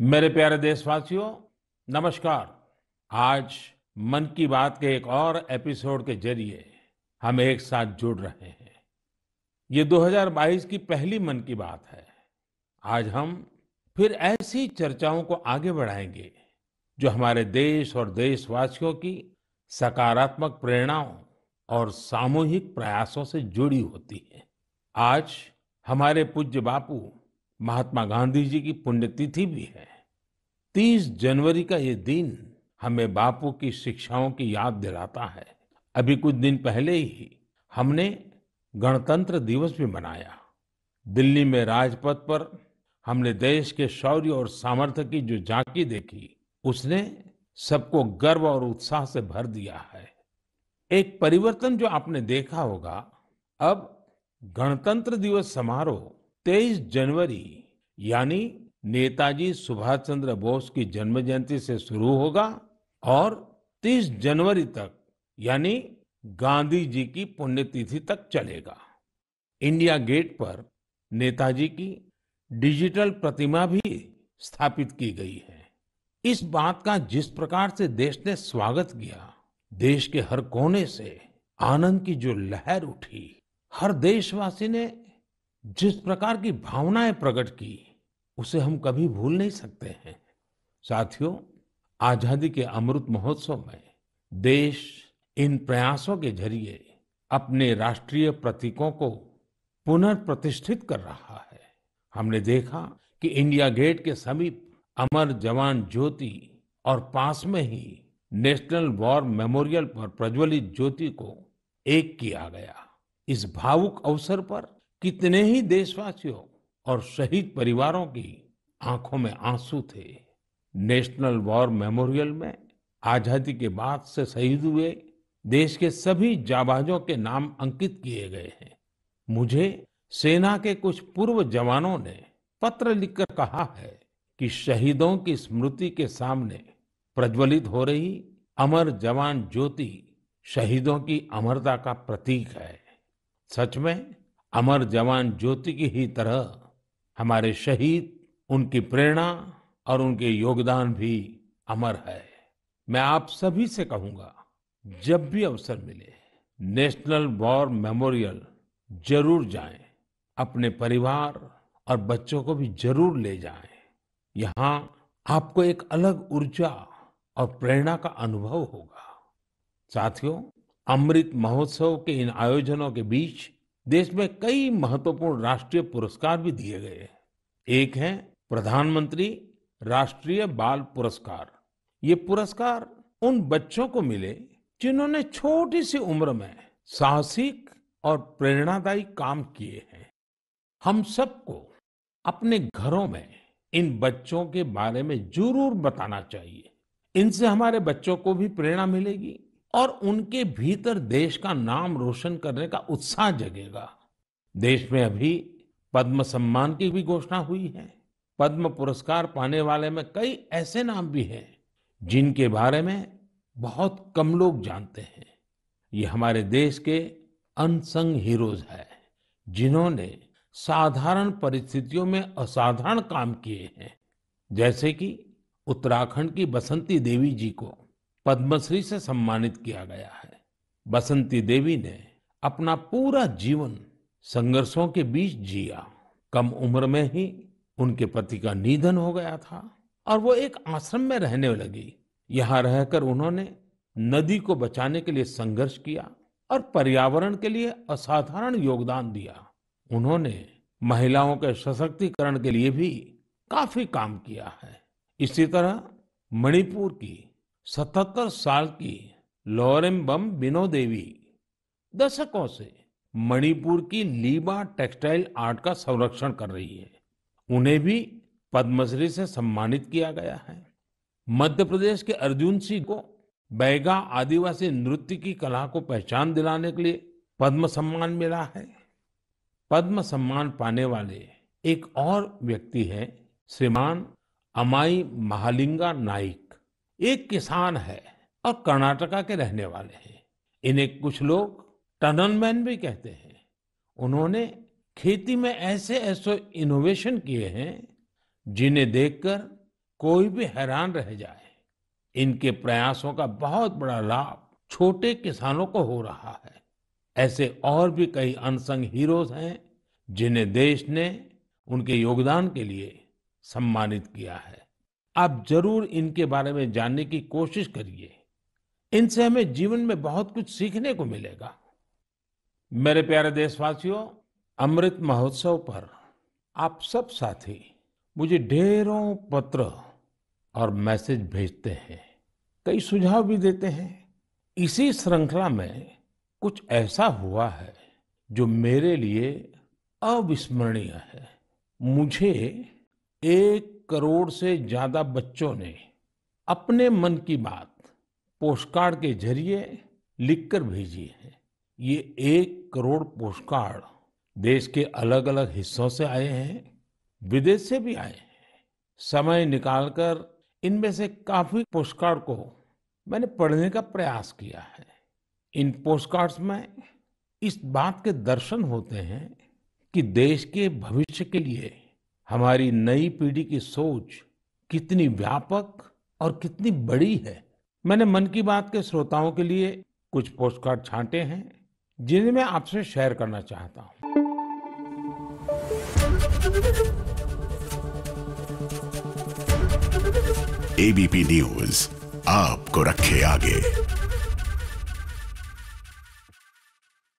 मेरे प्यारे देशवासियों नमस्कार आज मन की बात के एक और एपिसोड के जरिए हम एक साथ जुड़ रहे हैं ये 2022 की पहली मन की बात है आज हम फिर ऐसी चर्चाओं को आगे बढ़ाएंगे जो हमारे देश और देशवासियों की सकारात्मक प्रेरणाओं और सामूहिक प्रयासों से जुड़ी होती है आज हमारे पूज्य बापू महात्मा गांधी जी की पुण्यतिथि भी है 30 जनवरी का ये दिन हमें बापू की शिक्षाओं की याद दिलाता है अभी कुछ दिन पहले ही हमने गणतंत्र दिवस भी मनाया दिल्ली में राजपथ पर हमने देश के शौर्य और सामर्थ्य की जो झांकी देखी उसने सबको गर्व और उत्साह से भर दिया है एक परिवर्तन जो आपने देखा होगा अब गणतंत्र दिवस समारोह 23 जनवरी यानी नेताजी सुभाष चंद्र बोस की जन्म जयंती से शुरू होगा और 30 जनवरी तक यानी गांधी जी की पुण्यतिथि तक चलेगा इंडिया गेट पर नेताजी की डिजिटल प्रतिमा भी स्थापित की गई है इस बात का जिस प्रकार से देश ने स्वागत किया देश के हर कोने से आनंद की जो लहर उठी हर देशवासी ने जिस प्रकार की भावनाएं प्रकट की उसे हम कभी भूल नहीं सकते हैं साथियों आजादी के अमृत महोत्सव में देश इन प्रयासों के जरिए अपने राष्ट्रीय प्रतीकों को पुनर्प्रतिष्ठित कर रहा है हमने देखा कि इंडिया गेट के समीप अमर जवान ज्योति और पास में ही नेशनल वॉर मेमोरियल पर प्रज्वलित ज्योति को एक किया गया इस भावुक अवसर पर कितने ही देशवासियों और शहीद परिवारों की आंखों में आंसू थे नेशनल वॉर मेमोरियल में आजादी के बाद से शहीद हुए देश के सभी जाबाजों के नाम अंकित किए गए हैं मुझे सेना के कुछ पूर्व जवानों ने पत्र लिखकर कहा है कि शहीदों की स्मृति के सामने प्रज्वलित हो रही अमर जवान ज्योति शहीदों की अमरता का प्रतीक है सच में अमर जवान ज्योति की ही तरह हमारे शहीद उनकी प्रेरणा और उनके योगदान भी अमर है मैं आप सभी से कहूंगा जब भी अवसर मिले नेशनल वॉर मेमोरियल जरूर जाएं, अपने परिवार और बच्चों को भी जरूर ले जाएं। यहाँ आपको एक अलग ऊर्जा और प्रेरणा का अनुभव होगा साथियों अमृत महोत्सव के इन आयोजनों के बीच देश में कई महत्वपूर्ण राष्ट्रीय पुरस्कार भी दिए गए एक है प्रधानमंत्री राष्ट्रीय बाल पुरस्कार ये पुरस्कार उन बच्चों को मिले जिन्होंने छोटी सी उम्र में साहसिक और प्रेरणादायी काम किए हैं हम सबको अपने घरों में इन बच्चों के बारे में जरूर बताना चाहिए इनसे हमारे बच्चों को भी प्रेरणा मिलेगी और उनके भीतर देश का नाम रोशन करने का उत्साह जगेगा देश में अभी पद्म सम्मान की भी घोषणा हुई है पद्म पुरस्कार पाने वाले में कई ऐसे नाम भी हैं जिनके बारे में बहुत कम लोग जानते हैं ये हमारे देश के अनसंग हीरोज हैं जिन्होंने साधारण परिस्थितियों में असाधारण काम किए हैं जैसे कि उत्तराखंड की बसंती देवी जी को पद्मश्री से सम्मानित किया गया है बसंती देवी ने अपना पूरा जीवन संघर्षों के बीच जिया कम उम्र में ही उनके पति का निधन हो गया था और वो एक आश्रम में रहने लगी यहाँ रहकर उन्होंने नदी को बचाने के लिए संघर्ष किया और पर्यावरण के लिए असाधारण योगदान दिया उन्होंने महिलाओं के सशक्तिकरण के लिए भी काफी काम किया है इसी तरह मणिपुर की सतहत्तर साल की लोरेम्बम बिनो देवी दशकों से मणिपुर की लीबा टेक्सटाइल आर्ट का संरक्षण कर रही है उन्हें भी पद्मश्री से सम्मानित किया गया है मध्य प्रदेश के अर्जुन सिंह को बैगा आदिवासी नृत्य की कला को पहचान दिलाने के लिए पद्म सम्मान मिला है पद्म सम्मान पाने वाले एक और व्यक्ति हैं श्रीमान अमाई महालिंगा नाइक एक किसान है और कर्नाटका के रहने वाले हैं इन्हें कुछ लोग टनल मैन भी कहते हैं उन्होंने खेती में ऐसे ऐसे इनोवेशन किए हैं जिन्हें देखकर कोई भी हैरान रह जाए इनके प्रयासों का बहुत बड़ा लाभ छोटे किसानों को हो रहा है ऐसे और भी कई अनसंग हीरोज हैं जिन्हें देश ने उनके योगदान के लिए सम्मानित किया है आप जरूर इनके बारे में जानने की कोशिश करिए इनसे हमें जीवन में बहुत कुछ सीखने को मिलेगा मेरे प्यारे देशवासियों अमृत महोत्सव पर आप सब साथी मुझे ढेरों पत्र और मैसेज भेजते हैं कई सुझाव भी देते हैं इसी श्रृंखला में कुछ ऐसा हुआ है जो मेरे लिए अविस्मरणीय है मुझे एक करोड़ से ज्यादा बच्चों ने अपने मन की बात पोस्ट कार्ड के जरिए लिखकर भेजी है ये एक करोड़ पोस्ट कार्ड देश के अलग अलग हिस्सों से आए हैं विदेश से भी आए हैं समय निकालकर इनमें से काफी पोस्ट कार्ड को मैंने पढ़ने का प्रयास किया है इन पोस्ट में इस बात के दर्शन होते हैं कि देश के भविष्य के लिए हमारी नई पीढ़ी की सोच कितनी व्यापक और कितनी बड़ी है मैंने मन की बात के श्रोताओं के लिए कुछ पोस्टकार्ड छांटे हैं जिन्हें मैं आपसे शेयर करना चाहता हूं एबीपी न्यूज आपको रखे आगे